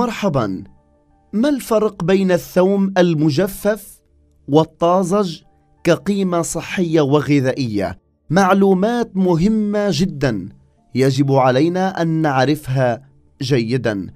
مرحبا ما الفرق بين الثوم المجفف والطازج كقيمه صحيه وغذائيه معلومات مهمه جدا يجب علينا ان نعرفها جيدا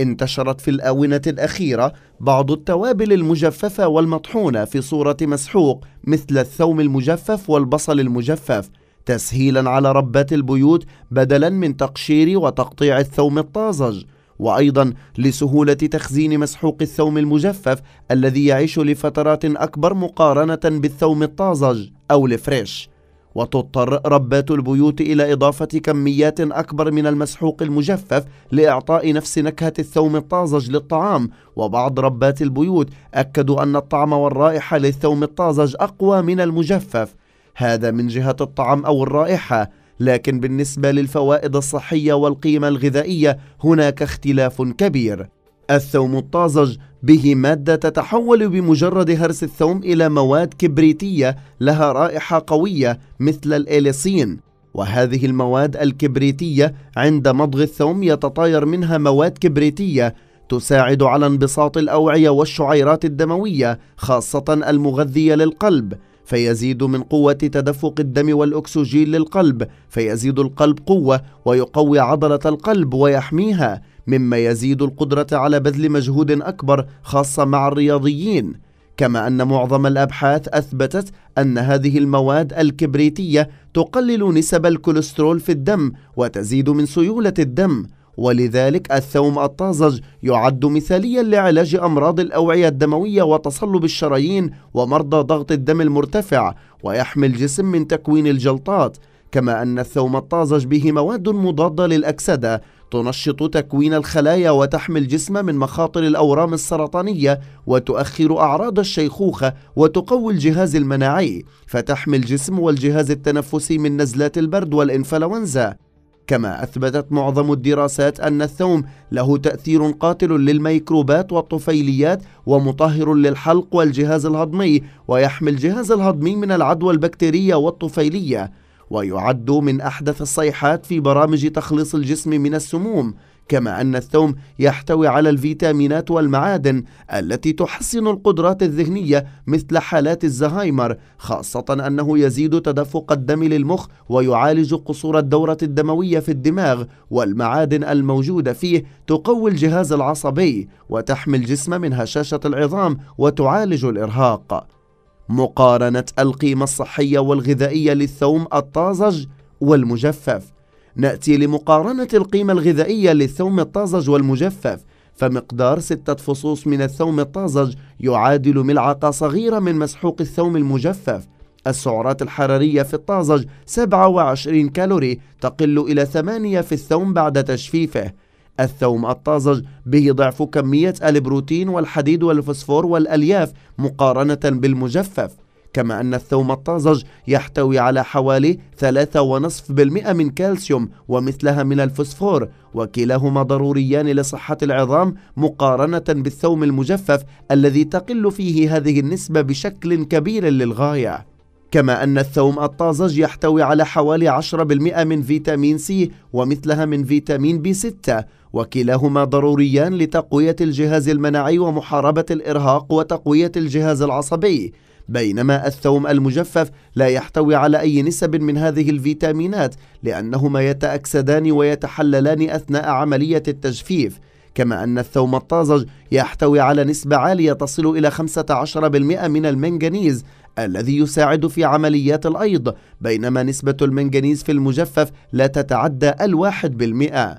انتشرت في الاونه الاخيره بعض التوابل المجففه والمطحونه في صوره مسحوق مثل الثوم المجفف والبصل المجفف تسهيلا على ربات البيوت بدلا من تقشير وتقطيع الثوم الطازج وأيضا لسهولة تخزين مسحوق الثوم المجفف الذي يعيش لفترات أكبر مقارنة بالثوم الطازج أو الفريش وتضطر ربات البيوت إلى إضافة كميات أكبر من المسحوق المجفف لإعطاء نفس نكهة الثوم الطازج للطعام وبعض ربات البيوت أكدوا أن الطعم والرائحة للثوم الطازج أقوى من المجفف هذا من جهة الطعم أو الرائحة لكن بالنسبة للفوائد الصحية والقيمة الغذائية هناك اختلاف كبير الثوم الطازج به مادة تتحول بمجرد هرس الثوم إلى مواد كبريتية لها رائحة قوية مثل الإليسين. وهذه المواد الكبريتية عند مضغ الثوم يتطاير منها مواد كبريتية تساعد على انبساط الأوعية والشعيرات الدموية خاصة المغذية للقلب فيزيد من قوة تدفق الدم والأكسجين للقلب فيزيد القلب قوة ويقوي عضلة القلب ويحميها مما يزيد القدرة على بذل مجهود أكبر خاصة مع الرياضيين كما أن معظم الأبحاث أثبتت أن هذه المواد الكبريتية تقلل نسب الكوليسترول في الدم وتزيد من سيولة الدم ولذلك الثوم الطازج يعد مثاليا لعلاج أمراض الأوعية الدموية وتصلب الشرايين ومرضى ضغط الدم المرتفع ويحمي الجسم من تكوين الجلطات كما أن الثوم الطازج به مواد مضادة للأكسدة تنشط تكوين الخلايا وتحمي الجسم من مخاطر الأورام السرطانية وتؤخر أعراض الشيخوخة وتقوي الجهاز المناعي فتحمي الجسم والجهاز التنفسي من نزلات البرد والإنفلونزا كما أثبتت معظم الدراسات أن الثوم له تأثير قاتل للميكروبات والطفيليات ومطهر للحلق والجهاز الهضمي ويحمي الجهاز الهضمي من العدوى البكتيرية والطفيلية ويعد من أحدث الصيحات في برامج تخليص الجسم من السموم كما أن الثوم يحتوي على الفيتامينات والمعادن التي تحسن القدرات الذهنية مثل حالات الزهايمر خاصة أنه يزيد تدفق الدم للمخ ويعالج قصور الدورة الدموية في الدماغ والمعادن الموجودة فيه تقوي الجهاز العصبي وتحمي الجسم من هشاشة العظام وتعالج الإرهاق مقارنة القيمة الصحية والغذائية للثوم الطازج والمجفف نأتي لمقارنة القيمة الغذائية للثوم الطازج والمجفف فمقدار ستة فصوص من الثوم الطازج يعادل ملعقة صغيرة من مسحوق الثوم المجفف السعرات الحرارية في الطازج 27 كالوري تقل إلى 8 في الثوم بعد تجفيفه الثوم الطازج به ضعف كمية البروتين والحديد والفسفور والألياف مقارنة بالمجفف كما أن الثوم الطازج يحتوي على حوالي 3.5% من كالسيوم ومثلها من الفوسفور وكلاهما ضروريان لصحة العظام مقارنة بالثوم المجفف الذي تقل فيه هذه النسبة بشكل كبير للغاية كما أن الثوم الطازج يحتوي على حوالي 10% من فيتامين سي ومثلها من فيتامين بي 6 وكلاهما ضروريان لتقوية الجهاز المناعي ومحاربة الإرهاق وتقوية الجهاز العصبي بينما الثوم المجفف لا يحتوي على أي نسب من هذه الفيتامينات لأنهما يتأكسدان ويتحللان أثناء عملية التجفيف كما أن الثوم الطازج يحتوي على نسبة عالية تصل إلى 15% من المنغنيز الذي يساعد في عمليات الأيض بينما نسبة المنغنيز في المجفف لا تتعدى الواحد بالمئة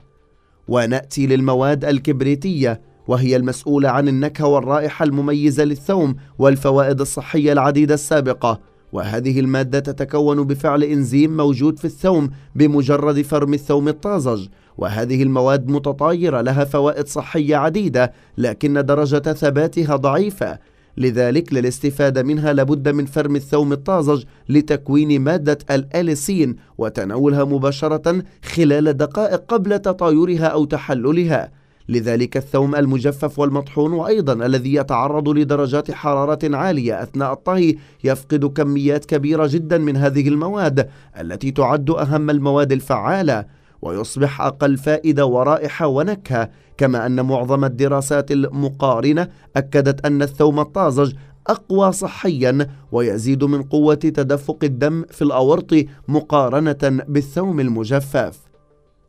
ونأتي للمواد الكبريتية وهي المسؤولة عن النكهة والرائحة المميزة للثوم والفوائد الصحية العديدة السابقة وهذه المادة تتكون بفعل إنزيم موجود في الثوم بمجرد فرم الثوم الطازج وهذه المواد متطايرة لها فوائد صحية عديدة لكن درجة ثباتها ضعيفة لذلك للاستفادة منها لابد من فرم الثوم الطازج لتكوين مادة الأليسين وتناولها مباشرة خلال دقائق قبل تطايرها أو تحللها لذلك الثوم المجفف والمطحون وأيضا الذي يتعرض لدرجات حرارة عالية أثناء الطهي يفقد كميات كبيرة جدا من هذه المواد التي تعد أهم المواد الفعالة ويصبح أقل فائدة ورائحة ونكهة كما أن معظم الدراسات المقارنة أكدت أن الثوم الطازج أقوى صحيا ويزيد من قوة تدفق الدم في الأورط مقارنة بالثوم المجفف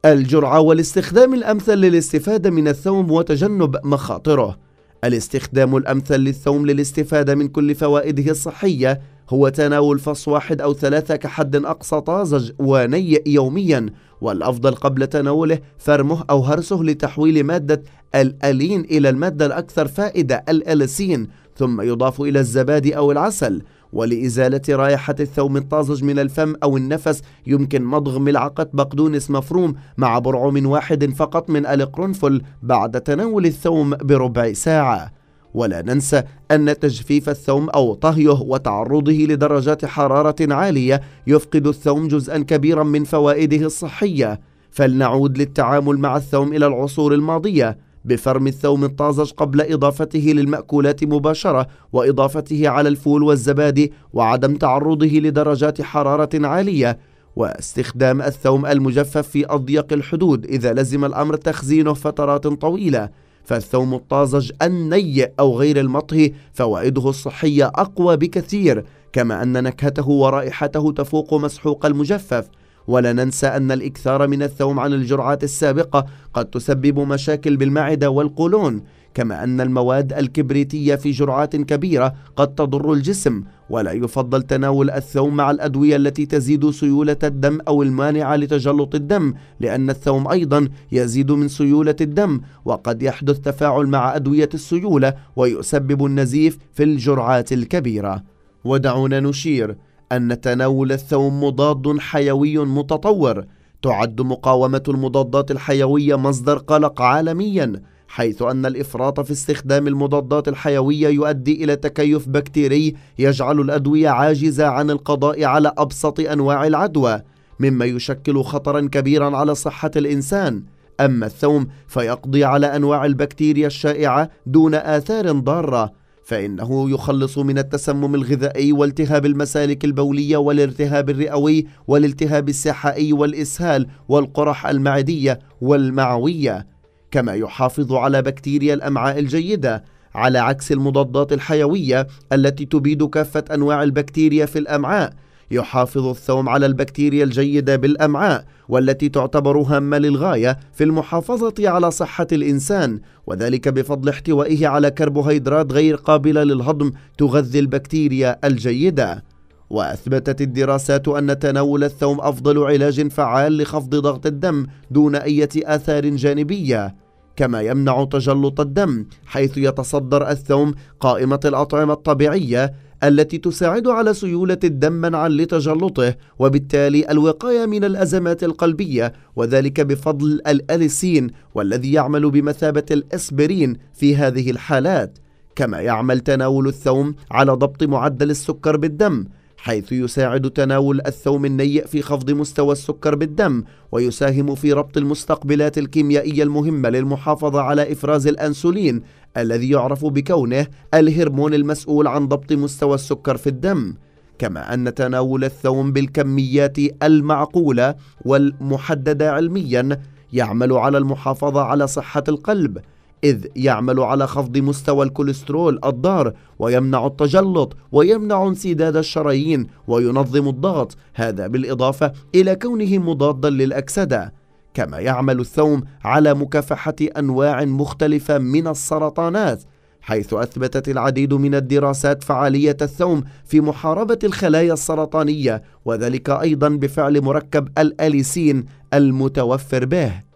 الجرعة والاستخدام الأمثل للاستفادة من الثوم وتجنب مخاطره الاستخدام الأمثل للثوم للاستفادة من كل فوائده الصحية هو تناول فص واحد أو ثلاثة كحد أقصى طازج وني يوميا والأفضل قبل تناوله فرمه أو هرسه لتحويل مادة الألين إلى المادة الأكثر فائدة الألسين ثم يضاف إلى الزبادي أو العسل ولإزالة رائحة الثوم الطازج من الفم أو النفس يمكن مضغ ملعقة بقدونس مفروم مع برعوم واحد فقط من القرنفل بعد تناول الثوم بربع ساعة ولا ننسى أن تجفيف الثوم أو طهيه وتعرضه لدرجات حرارة عالية يفقد الثوم جزءا كبيرا من فوائده الصحية فلنعود للتعامل مع الثوم إلى العصور الماضية بفرم الثوم الطازج قبل إضافته للمأكولات مباشرة وإضافته على الفول والزبادي وعدم تعرضه لدرجات حرارة عالية واستخدام الثوم المجفف في أضيق الحدود إذا لزم الأمر تخزينه فترات طويلة فالثوم الطازج النيء أو غير المطهي فوائده الصحية أقوى بكثير كما أن نكهته ورائحته تفوق مسحوق المجفف ولا ننسى أن الإكثار من الثوم عن الجرعات السابقة قد تسبب مشاكل بالمعدة والقولون كما أن المواد الكبريتية في جرعات كبيرة قد تضر الجسم ولا يفضل تناول الثوم مع الأدوية التي تزيد سيولة الدم أو المانعة لتجلط الدم لأن الثوم أيضا يزيد من سيولة الدم وقد يحدث تفاعل مع أدوية السيولة ويسبب النزيف في الجرعات الكبيرة ودعونا نشير أن تناول الثوم مضاد حيوي متطور تعد مقاومة المضادات الحيوية مصدر قلق عالميا حيث أن الإفراط في استخدام المضادات الحيوية يؤدي إلى تكيف بكتيري يجعل الأدوية عاجزة عن القضاء على أبسط أنواع العدوى مما يشكل خطرا كبيرا على صحة الإنسان أما الثوم فيقضي على أنواع البكتيريا الشائعة دون آثار ضارة فإنه يخلص من التسمم الغذائي والتهاب المسالك البولية والارتهاب الرئوي والالتهاب السحائي والإسهال والقرح المعدية والمعوية كما يحافظ على بكتيريا الأمعاء الجيدة على عكس المضادات الحيوية التي تبيد كافة أنواع البكتيريا في الأمعاء يحافظ الثوم على البكتيريا الجيدة بالأمعاء والتي تعتبر هامة للغاية في المحافظة على صحة الإنسان وذلك بفضل احتوائه على كربوهيدرات غير قابلة للهضم تغذي البكتيريا الجيدة وأثبتت الدراسات أن تناول الثوم أفضل علاج فعال لخفض ضغط الدم دون أي آثار جانبية كما يمنع تجلط الدم حيث يتصدر الثوم قائمة الأطعمة الطبيعية التي تساعد على سيولة الدم منعا لتجلطه وبالتالي الوقاية من الأزمات القلبية وذلك بفضل الأليسين والذي يعمل بمثابة الأسبرين في هذه الحالات كما يعمل تناول الثوم على ضبط معدل السكر بالدم حيث يساعد تناول الثوم النيء في خفض مستوى السكر بالدم ويساهم في ربط المستقبلات الكيميائية المهمة للمحافظة على إفراز الأنسولين الذي يعرف بكونه الهرمون المسؤول عن ضبط مستوى السكر في الدم كما أن تناول الثوم بالكميات المعقولة والمحددة علميا يعمل على المحافظة على صحة القلب إذ يعمل على خفض مستوى الكوليسترول الضار ويمنع التجلط ويمنع انسداد الشرايين وينظم الضغط هذا بالإضافة إلى كونه مضادا للأكسدة كما يعمل الثوم على مكافحة أنواع مختلفة من السرطانات حيث أثبتت العديد من الدراسات فعالية الثوم في محاربة الخلايا السرطانية وذلك أيضا بفعل مركب الأليسين المتوفر به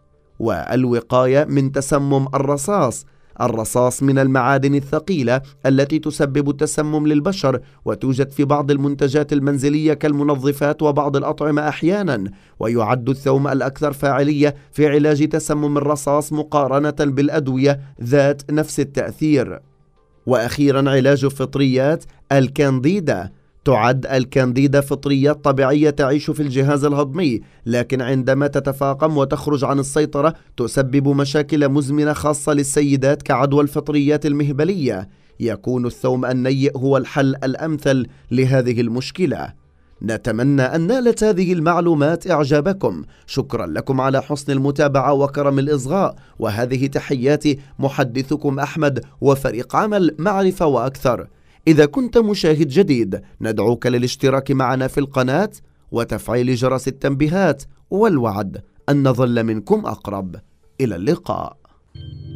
والوقاية من تسمم الرصاص الرصاص من المعادن الثقيلة التي تسبب التسمم للبشر وتوجد في بعض المنتجات المنزلية كالمنظفات وبعض الأطعمة أحيانا ويعد الثوم الأكثر فاعلية في علاج تسمم الرصاص مقارنة بالأدوية ذات نفس التأثير وأخيرا علاج فطريات الكانديدا تعد الكانديدا فطرية طبيعية تعيش في الجهاز الهضمي لكن عندما تتفاقم وتخرج عن السيطرة تسبب مشاكل مزمنة خاصة للسيدات كعدوى الفطريات المهبلية يكون الثوم النيء هو الحل الأمثل لهذه المشكلة نتمنى أن نالت هذه المعلومات إعجابكم شكرا لكم على حسن المتابعة وكرم الإصغاء وهذه تحياتي محدثكم أحمد وفريق عمل معرفة وأكثر إذا كنت مشاهد جديد ندعوك للاشتراك معنا في القناة وتفعيل جرس التنبيهات والوعد أن نظل منكم أقرب إلى اللقاء